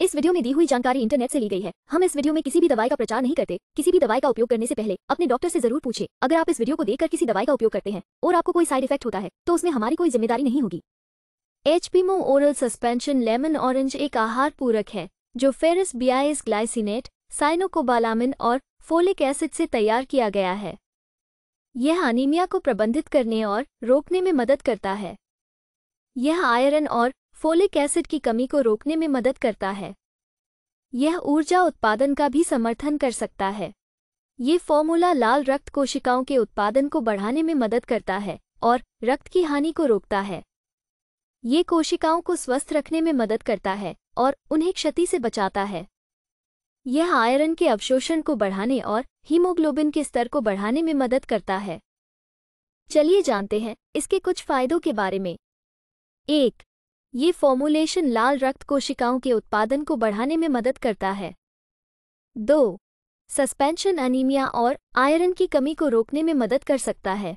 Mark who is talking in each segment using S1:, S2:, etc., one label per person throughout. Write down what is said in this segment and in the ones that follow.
S1: इस वीडियो में दी हुई जानकारी इंटरनेट से ली गई है हम इस वीडियो में किसी भी दवाई का प्रचार नहीं करते किसी भी दवाई का उपयोग करने से पहले अपने डॉक्टर से जरूर पूछे अगर आप इस वीडियो को देखकर किसी दवाई का उपयोग करते हैं और आपको कोई साइड इफेक्ट होता है तो उसमें हमारी कोई जिम्मेदारी नहीं होगी H oral suspension lemon orange एक आहार पूरक है जो फेरस बियाइस ग्लाइसिनेट साइनोकोबालामिन और फोलिक एसिड से तैयार किया गया है यह अनिमिया को प्रबंधित करने और रोकने में मदद करता है यह आयरन और फोलिक एसिड की कमी को रोकने में मदद करता है यह ऊर्जा उत्पादन का भी समर्थन कर सकता है ये फॉर्मूला लाल रक्त कोशिकाओं के उत्पादन को बढ़ाने में मदद करता है और रक्त की हानि को रोकता है ये कोशिकाओं को स्वस्थ रखने में मदद करता है और उन्हें क्षति से बचाता है यह आयरन के अवशोषण को बढ़ाने और हीमोग्लोबिन के स्तर को बढ़ाने में मदद करता है चलिए जानते हैं इसके कुछ फायदों के बारे में एक ये फॉर्मूलेशन लाल रक्त कोशिकाओं के उत्पादन को बढ़ाने में मदद करता है दो सस्पेंशन अनीमिया और आयरन की कमी को रोकने में मदद कर सकता है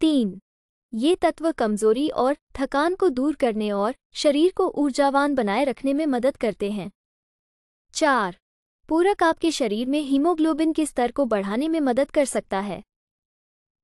S1: तीन ये तत्व कमजोरी और थकान को दूर करने और शरीर को ऊर्जावान बनाए रखने में मदद करते हैं चार पूरक आपके शरीर में हीमोग्लोबिन के स्तर को बढ़ाने में मदद कर सकता है